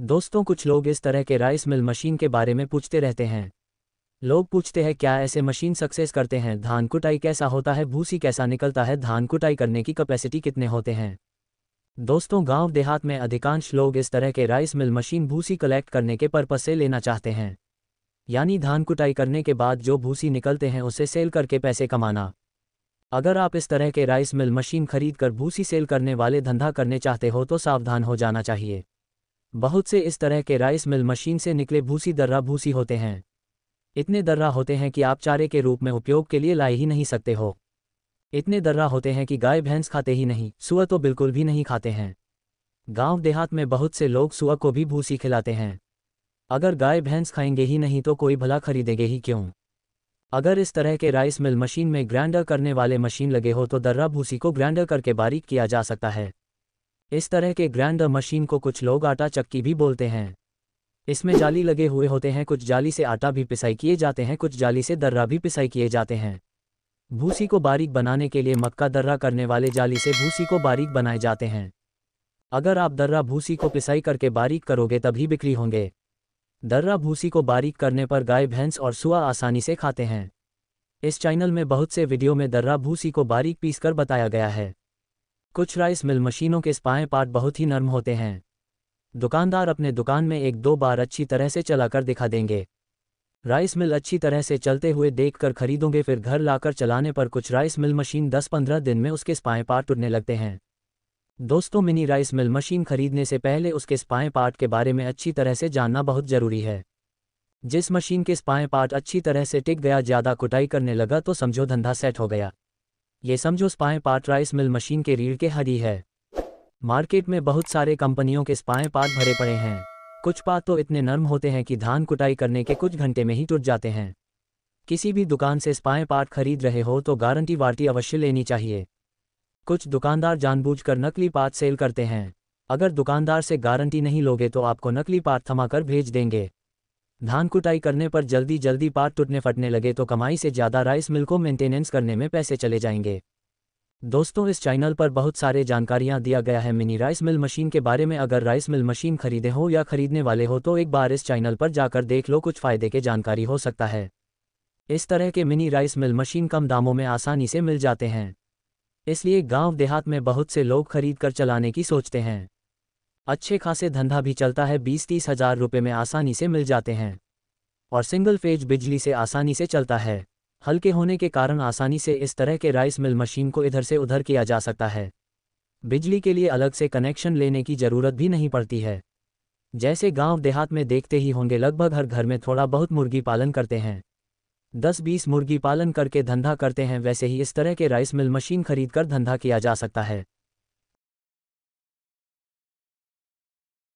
दोस्तों कुछ लोग इस तरह के राइस मिल मशीन के बारे में पूछते रहते हैं लोग पूछते हैं क्या ऐसे मशीन सक्सेस करते हैं धान कुटाई कैसा होता है भूसी कैसा निकलता है धान कुटाई करने की कैपेसिटी कितने होते हैं दोस्तों गांव देहात में अधिकांश लोग इस तरह के राइस मिल मशीन भूसी कलेक्ट करने के पर्पज से लेना चाहते हैं यानी धान कुटाई करने के बाद जो भूसी निकलते हैं उसे सेल करके पैसे कमाना अगर आप इस तरह के राइस मिल मशीन खरीद कर भूसी सेल करने वाले धंधा करने चाहते हो तो सावधान हो जाना चाहिए बहुत से इस तरह के राइस मिल मशीन से निकले भूसी दर्रा भूसी होते हैं इतने दर्रा होते हैं कि आप चारे के रूप में उपयोग के लिए लाए ही नहीं सकते हो इतने दर्रा होते हैं कि गाय भैंस खाते ही नहीं सुअ तो बिल्कुल भी नहीं खाते हैं गांव देहात में बहुत से लोग सुअ को भी भूसी खिलाते हैं अगर गाय भैंस खाएंगे ही नहीं तो कोई भला खरीदेंगे ही क्यों अगर इस तरह के राइस मिल मशीन में ग्राइंडर करने वाले मशीन लगे हो तो दर्रा भूसी को ग्राइंडर करके बारीक किया जा सकता है इस तरह के ग्राइंडर मशीन को कुछ लोग आटा चक्की भी बोलते हैं इसमें जाली लगे हुए होते हैं कुछ जाली से आटा भी पिसाई किए जाते हैं कुछ जाली से दर्रा भी पिसाई किए जाते हैं भूसी को बारीक बनाने के लिए मक्का दर्रा करने वाले जाली से भूसी को बारीक बनाए जाते हैं अगर आप दर्रा भूसी को पिसाई करके बारीक करोगे तभी बिक्री होंगे दर्रा भूसी को बारीक करने पर गाय भैंस और सुआ आसानी से खाते हैं इस चैनल में बहुत से वीडियो में दर्रा भूसी को बारीक पीसकर बताया गया है कुछ राइस मिल मशीनों के स्पाए पार्ट बहुत ही नर्म होते हैं दुकानदार अपने दुकान में एक दो बार अच्छी तरह से चलाकर दिखा देंगे राइस मिल अच्छी तरह से चलते हुए देखकर खरीदोगे फिर घर लाकर चलाने पर कुछ राइस मिल मशीन 10-15 दिन में उसके स्पाए पार्ट टूटने लगते हैं दोस्तों मिनी राइस मिल मशीन खरीदने से पहले उसके स्पाए पार्ट के बारे में अच्छी तरह से जानना बहुत ज़रूरी है जिस मशीन के स्पाए पार्ट अच्छी तरह से टिक गया ज़्यादा कुटाई करने लगा तो समझो धंधा सेट हो गया ये समझो spare part rice mill machine के रीढ़ के हड्डी है मार्केट में बहुत सारे कंपनियों के स्पाए पार्ट भरे पड़े हैं कुछ पात तो इतने नर्म होते हैं कि धान कुटाई करने के कुछ घंटे में ही टूट जाते हैं किसी भी दुकान से स्पाएं पार्ट खरीद रहे हो तो गारंटी वारंटी अवश्य लेनी चाहिए कुछ दुकानदार जानबूझकर नकली पार्ट सेल करते हैं अगर दुकानदार से गारंटी नहीं लोगे तो आपको नकली पार्ट थमा कर भेज देंगे धान कुटाई करने पर जल्दी जल्दी पार टूटने फटने लगे तो कमाई से ज़्यादा राइस मिल को मेंटेनेंस करने में पैसे चले जाएंगे दोस्तों इस चैनल पर बहुत सारे जानकारियां दिया गया है मिनी राइस मिल मशीन के बारे में अगर राइस मिल मशीन खरीदे हो या खरीदने वाले हो तो एक बार इस चैनल पर जाकर देख लो कुछ फ़ायदे के जानकारी हो सकता है इस तरह के मिनी राइस मिल मशीन कम दामों में आसानी से मिल जाते हैं इसलिए गांव देहात में बहुत से लोग खरीद कर चलाने की सोचते हैं अच्छे खासे धंधा भी चलता है बीस तीस हजार रुपये में आसानी से मिल जाते हैं और सिंगल फेज बिजली से आसानी से चलता है हल्के होने के कारण आसानी से इस तरह के राइस मिल मशीन को इधर से उधर किया जा सकता है बिजली के लिए अलग से कनेक्शन लेने की ज़रूरत भी नहीं पड़ती है जैसे गांव देहात में देखते ही होंगे लगभग हर घर में थोड़ा बहुत मुर्गी पालन करते हैं दस बीस मुर्गी पालन करके धंधा करते हैं वैसे ही इस तरह के राइस मिल मशीन खरीद कर धंधा किया जा सकता है